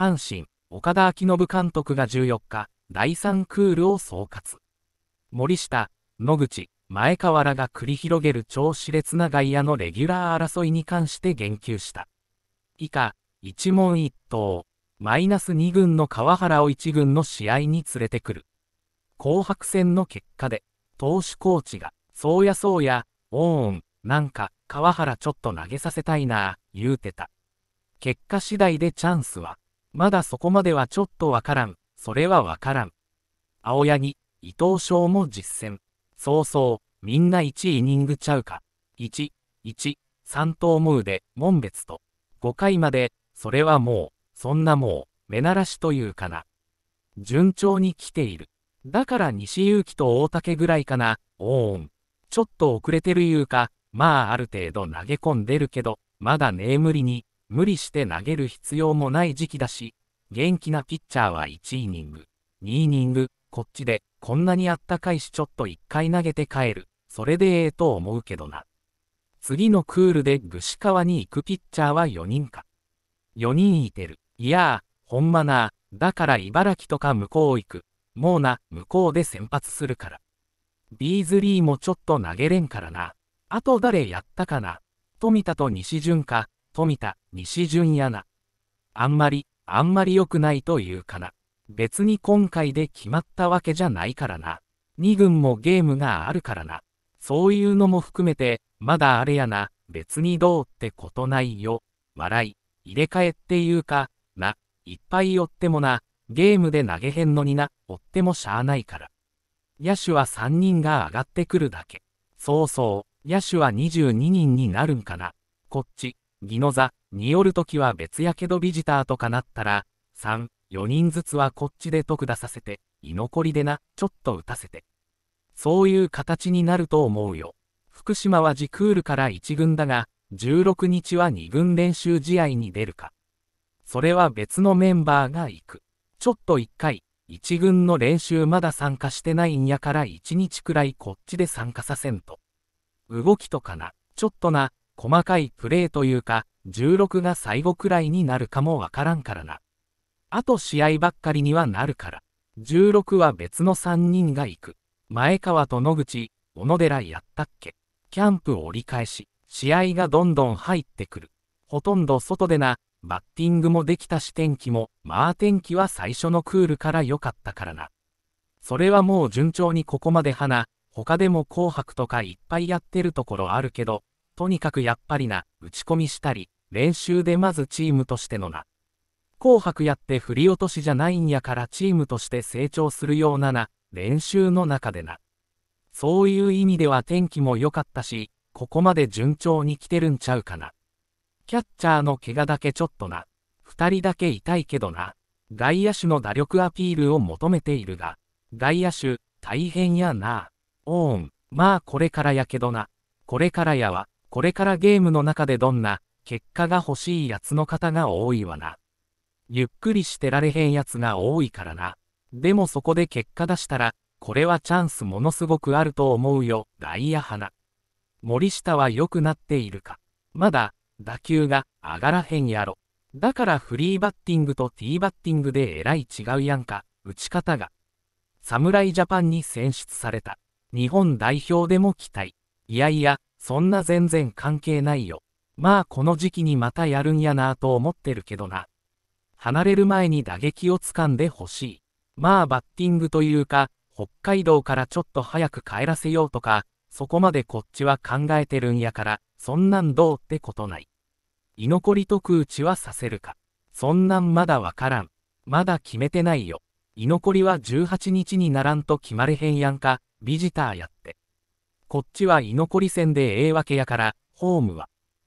阪神、岡田昭信監督が14日、第3クールを総括。森下、野口、前川らが繰り広げる超熾烈な外野のレギュラー争いに関して言及した。以下、一問一答。マイナス2軍の川原を1軍の試合に連れてくる。紅白戦の結果で、投手コーチが、そうやそうや、おーん、なんか、川原ちょっと投げさせたいな、言うてた。結果次第でチャンスは、まだそこまではちょっとわからん。それはわからん。青柳、伊藤翔も実践。そうそう、みんな1イニングちゃうか。1、1、3と思うで、門別と。5回まで、それはもう、そんなもう、目慣らしというかな。順調に来ている。だから西勇気と大竹ぐらいかな、おーん。ちょっと遅れてるいうか、まあある程度投げ込んでるけど、まだ眠りに、無理して投げる必要もない時期だし、元気なピッチャーは1イニング、2イニング、こっちで、こんなにあったかいしちょっと1回投げて帰る、それでええと思うけどな。次のクールで具志川に行くピッチャーは4人か。4人いてる。いやあ、ほんまなだから茨城とか向こう行く。もうな、向こうで先発するから。ビーズリーもちょっと投げれんからな。あと誰やったかな。富田と西潤か、富田、西純也な。あんまり、あんまり良くないというかな。別に今回で決まったわけじゃないからな。2軍もゲームがあるからな。そういうのも含めて、まだあれやな、別にどうってことないよ。笑い、入れ替えっていうか、な、いっぱい追ってもな、ゲームで投げへんのにな、追ってもしゃあないから。野手は3人が上がってくるだけ。そうそう、野手は22人になるんかな。こっち、ギノザによるときは別やけどビジターとかなったら、3、4人ずつはこっちで得出させて、居残りでな、ちょっと打たせて。そういう形になると思うよ。福島はジクールから1軍だが、16日は2軍練習試合に出るか。それは別のメンバーが行く。ちょっと1回、1軍の練習まだ参加してないんやから1日くらいこっちで参加させんと。動きとかな、ちょっとな、細かいプレーというか、16が最後くらいになるかもわからんからな。あと試合ばっかりにはなるから。16は別の3人が行く。前川と野口、小野寺やったっけ。キャンプ折り返し、試合がどんどん入ってくる。ほとんど外でな、バッティングもできたし天気も、まあ天気は最初のクールから良かったからな。それはもう順調にここまで花、他でも紅白とかいっぱいやってるところあるけど、とにかくやっぱりな、打ち込みしたり、練習でまずチームとしてのな。紅白やって振り落としじゃないんやからチームとして成長するようなな、練習の中でな。そういう意味では天気も良かったし、ここまで順調に来てるんちゃうかな。キャッチャーの怪我だけちょっとな。二人だけ痛いけどな。外野手の打力アピールを求めているが、外野手、大変やな。おーん、まあこれからやけどな。これからやわ。これからゲームの中でどんな結果が欲しいやつの方が多いわな。ゆっくりしてられへんやつが多いからな。でもそこで結果出したら、これはチャンスものすごくあると思うよ、ダイヤ花。森下は良くなっているか。まだ、打球が上がらへんやろ。だからフリーバッティングとティーバッティングでえらい違うやんか、打ち方が。侍ジャパンに選出された。日本代表でも期待。いやいや、そんな全然関係ないよ。まあこの時期にまたやるんやなぁと思ってるけどな。離れる前に打撃をつかんでほしい。まあバッティングというか、北海道からちょっと早く帰らせようとか、そこまでこっちは考えてるんやから、そんなんどうってことない。居残りくうちはさせるか。そんなんまだわからん。まだ決めてないよ。居残りは18日にならんと決まれへんやんか、ビジターやって。こっちは居残り戦でええわけやから、ホームは。